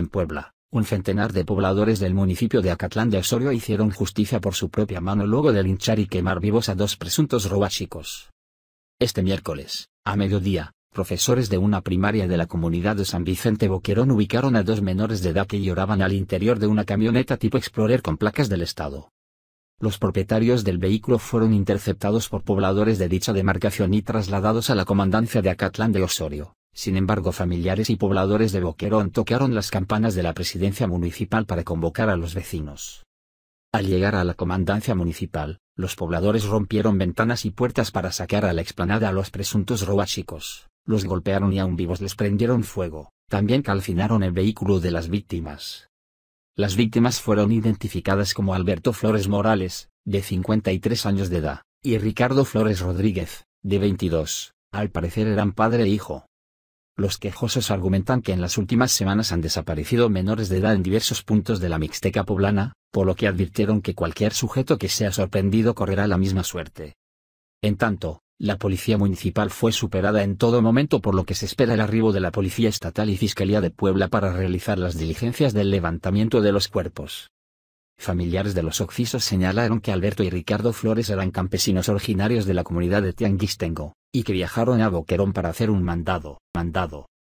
En Puebla, un centenar de pobladores del municipio de Acatlán de Osorio hicieron justicia por su propia mano luego de linchar y quemar vivos a dos presuntos robachicos. Este miércoles, a mediodía, profesores de una primaria de la comunidad de San Vicente Boquerón ubicaron a dos menores de edad que lloraban al interior de una camioneta tipo Explorer con placas del Estado. Los propietarios del vehículo fueron interceptados por pobladores de dicha demarcación y trasladados a la comandancia de Acatlán de Osorio. Sin embargo familiares y pobladores de Boquerón tocaron las campanas de la presidencia municipal para convocar a los vecinos. Al llegar a la comandancia municipal, los pobladores rompieron ventanas y puertas para sacar a la explanada a los presuntos robachicos, los golpearon y aún vivos les prendieron fuego, también calcinaron el vehículo de las víctimas. Las víctimas fueron identificadas como Alberto Flores Morales, de 53 años de edad, y Ricardo Flores Rodríguez, de 22, al parecer eran padre e hijo. Los quejosos argumentan que en las últimas semanas han desaparecido menores de edad en diversos puntos de la Mixteca poblana, por lo que advirtieron que cualquier sujeto que sea sorprendido correrá la misma suerte. En tanto, la policía municipal fue superada en todo momento por lo que se espera el arribo de la Policía Estatal y Fiscalía de Puebla para realizar las diligencias del levantamiento de los cuerpos. Familiares de los occisos señalaron que Alberto y Ricardo Flores eran campesinos originarios de la comunidad de Tianguistengo y que viajaron a Boquerón para hacer un mandado, mandado.